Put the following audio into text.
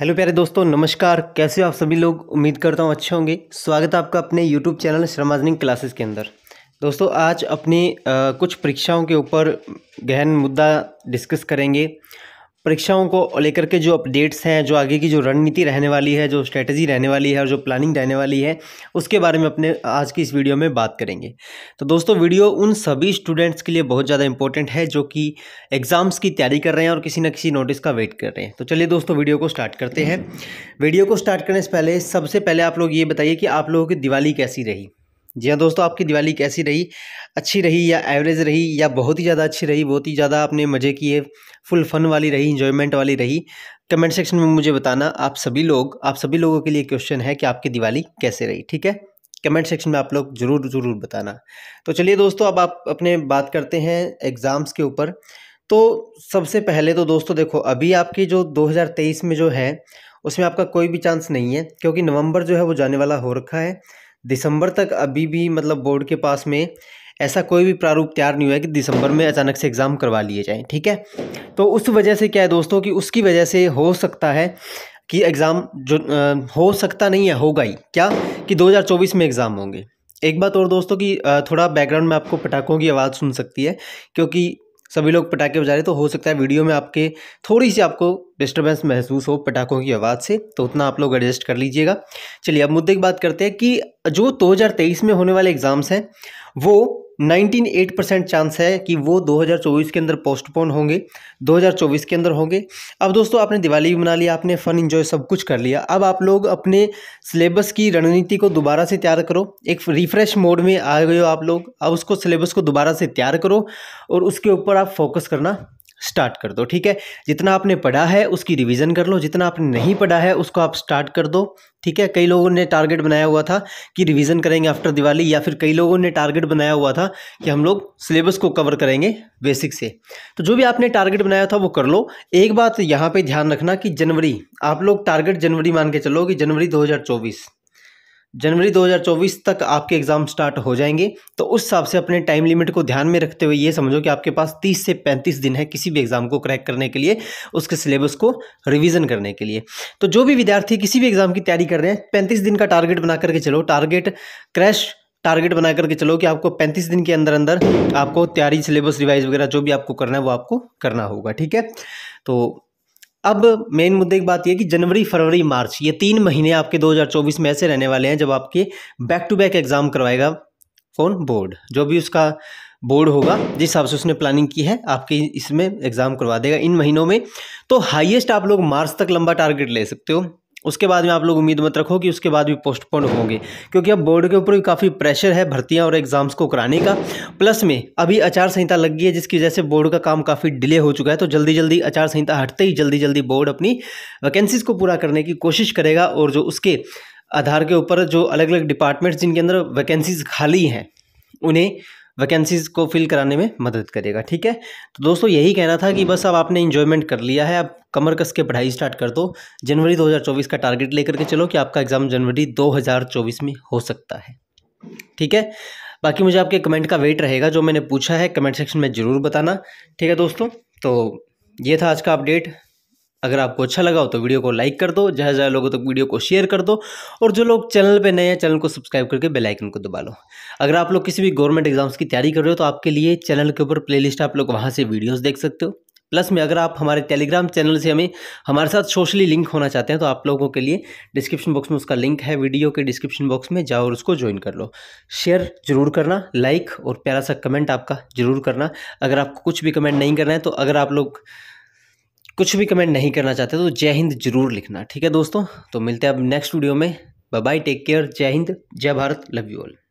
hello प्यारे दोस्तों नमस्कार कैसे हो आप सभी लोग उम्मीद करता हूँ अच्छे होंगे स्वागत है आपका अपने यूट्यूब चैनल श्रमाजनिंग क्लासेस के अंदर दोस्तों आज अपनी आ, कुछ परीक्षाओं के ऊपर गहन मुद्दा डिस्कस करेंगे परीक्षाओं को लेकर के जो अपडेट्स हैं जो आगे की जो रणनीति रहने वाली है जो स्ट्रेटजी रहने वाली है और जो प्लानिंग रहने वाली है उसके बारे में अपने आज की इस वीडियो में बात करेंगे तो दोस्तों वीडियो उन सभी स्टूडेंट्स के लिए बहुत ज़्यादा इंपॉर्टेंट है जो कि एग्ज़ाम्स की तैयारी कर रहे हैं और किसी न किसी नोटिस का वेट कर रहे हैं तो चलिए दोस्तों वीडियो को स्टार्ट करते हैं वीडियो को स्टार्ट करने से पहले सबसे पहले आप लोग ये बताइए कि आप लोगों की दिवाली कैसी रही जी हाँ दोस्तों आपकी दिवाली कैसी रही अच्छी रही या एवरेज रही या बहुत ही ज़्यादा अच्छी रही बहुत ही ज़्यादा आपने मज़े किए फुल फन वाली रही इन्जॉयमेंट वाली रही कमेंट सेक्शन में मुझे बताना आप सभी लोग आप सभी लोगों के लिए क्वेश्चन है कि आपकी दिवाली कैसे रही ठीक है कमेंट सेक्शन में आप लोग ज़रूर ज़रूर बताना तो चलिए दोस्तों अब आप अपने बात करते हैं एग्ज़ाम्स के ऊपर तो सबसे पहले तो दोस्तों देखो अभी आपकी जो 2023 में जो है उसमें आपका कोई भी चांस नहीं है क्योंकि नवंबर जो है वो जाने वाला हो रखा है दिसंबर तक अभी भी मतलब बोर्ड के पास में ऐसा कोई भी प्रारूप तैयार नहीं हुआ है कि दिसंबर में अचानक से एग्ज़ाम करवा लिए जाएँ ठीक है तो उस वजह से क्या है दोस्तों कि उसकी वजह से हो सकता है कि एग्ज़ाम जो आ, हो सकता नहीं है होगा ही क्या कि 2024 में एग्ज़ाम होंगे एक बात और दोस्तों कि थोड़ा बैकग्राउंड में आपको पटाखों की आवाज़ सुन सकती है क्योंकि सभी लोग पटाखे बजा रहे तो हो सकता है वीडियो में आपके थोड़ी सी आपको डिस्टर्बेंस महसूस हो पटाखों की आवाज़ से तो उतना आप लोग एडजस्ट कर लीजिएगा चलिए अब मुद्दे की बात करते हैं कि जो 2023 में होने वाले एग्ज़ाम्स हैं वो 98 परसेंट चांस है कि वो 2024 के अंदर पोस्टपोन होंगे 2024 के अंदर होंगे अब दोस्तों आपने दिवाली भी मना लिया आपने फ़न इन्जॉय सब कुछ कर लिया अब आप लोग अपने सिलेबस की रणनीति को दोबारा से तैयार करो एक रिफ़्रेश मोड में आ गए हो आप लोग अब उसको सिलेबस को दोबारा से तैयार करो और उसके ऊपर आप फोकस करना स्टार्ट कर दो ठीक है जितना आपने पढ़ा है उसकी रिवीजन कर लो जितना आपने नहीं पढ़ा है उसको आप स्टार्ट कर दो ठीक है कई लोगों ने टारगेट बनाया हुआ था कि रिवीजन करेंगे आफ्टर दिवाली या फिर कई लोगों ने टारगेट बनाया हुआ था कि हम लोग सिलेबस को कवर करेंगे बेसिक से तो जो भी आपने टारगेट बनाया था वो कर लो एक बात यहाँ पर ध्यान रखना कि जनवरी आप लोग टारगेट जनवरी मान के चलो कि जनवरी दो जनवरी 2024 तक आपके एग्ज़ाम स्टार्ट हो जाएंगे तो उस हिसाब से अपने टाइम लिमिट को ध्यान में रखते हुए ये समझो कि आपके पास 30 से 35 दिन है किसी भी एग्ज़ाम को क्रैक करने के लिए उसके सिलेबस को रिवीजन करने के लिए तो जो भी विद्यार्थी किसी भी एग्ज़ाम की तैयारी कर रहे हैं पैंतीस दिन का टारगेट बना करके चलो टारगेट क्रैश टारगेट बना करके चलो कि आपको 35 दिन के अंदर अंदर आपको तैयारी सिलेबस रिवाइज वगैरह जो भी आपको करना है वो आपको करना होगा ठीक है तो अब मेन मुद्दे की बात यह कि जनवरी फरवरी मार्च ये तीन महीने आपके 2024 में ऐसे रहने वाले हैं जब आपके बैक टू बैक एग्ज़ाम करवाएगा कौन बोर्ड जो भी उसका बोर्ड होगा जिस हिसाब से उसने प्लानिंग की है आपके इसमें एग्ज़ाम करवा देगा इन महीनों में तो हाईएस्ट आप लोग मार्च तक लंबा टारगेट ले सकते हो उसके बाद में आप लोग उम्मीद मत रखो कि उसके बाद भी पोस्टपोन होंगे क्योंकि अब बोर्ड के ऊपर भी काफ़ी प्रेशर है भर्तियाँ और एग्ज़ाम्स को कराने का प्लस में अभी आचार संहिता लग गई है जिसकी वजह से बोर्ड का काम काफ़ी डिले हो चुका है तो जल्दी जल्दी आचार संहिता हटते ही जल्दी जल्दी बोर्ड अपनी वैकेंसीज़ को पूरा करने की कोशिश करेगा और जो उसके आधार के ऊपर जो अलग अलग डिपार्टमेंट्स जिनके अंदर वैकेंसीज़ खाली हैं उन्हें वैकेंसीज को फिल कराने में मदद करेगा ठीक है तो दोस्तों यही कहना था कि बस अब आपने इंजॉयमेंट कर लिया है अब कमर कस के पढ़ाई स्टार्ट कर दो जनवरी 2024 का टारगेट लेकर के चलो कि आपका एग्ज़ाम जनवरी 2024 में हो सकता है ठीक है बाकी मुझे आपके कमेंट का वेट रहेगा जो मैंने पूछा है कमेंट सेक्शन में ज़रूर बताना ठीक है दोस्तों तो ये था आज का अपडेट अगर आपको अच्छा लगा हो तो वीडियो को लाइक कर दो ज़्यादा ज़्यादा लोगों तक तो वीडियो को शेयर कर दो और जो लोग चैनल पर नए हैं चैनल को सब्सक्राइब करके बेलाइकन को दबा लो अगर आप लोग किसी भी गवर्नमेंट एग्जाम्स की तैयारी कर रहे हो तो आपके लिए चैनल के ऊपर प्लेलिस्ट आप लोग वहाँ से वीडियोज़ देख सकते हो प्लस में अगर आप हमारे टेलीग्राम चैनल से हमें हमारे साथ सोशली लिंक होना चाहते हैं तो आप लोगों के लिए डिस्क्रिप्शन बॉक्स में उसका लिंक है वीडियो के डिस्क्रिप्शन बॉक्स में जाओ और उसको ज्वाइन कर लो शेयर जरूर करना लाइक और प्यारा सा कमेंट आपका जरूर करना अगर आपको कुछ भी कमेंट नहीं करना है तो अगर आप लोग कुछ भी कमेंट नहीं करना चाहते तो जय हिंद जरूर लिखना ठीक है दोस्तों तो मिलते हैं अब नेक्स्ट वीडियो में बाय बाय टेक केयर जय हिंद जय भारत लव यू ऑल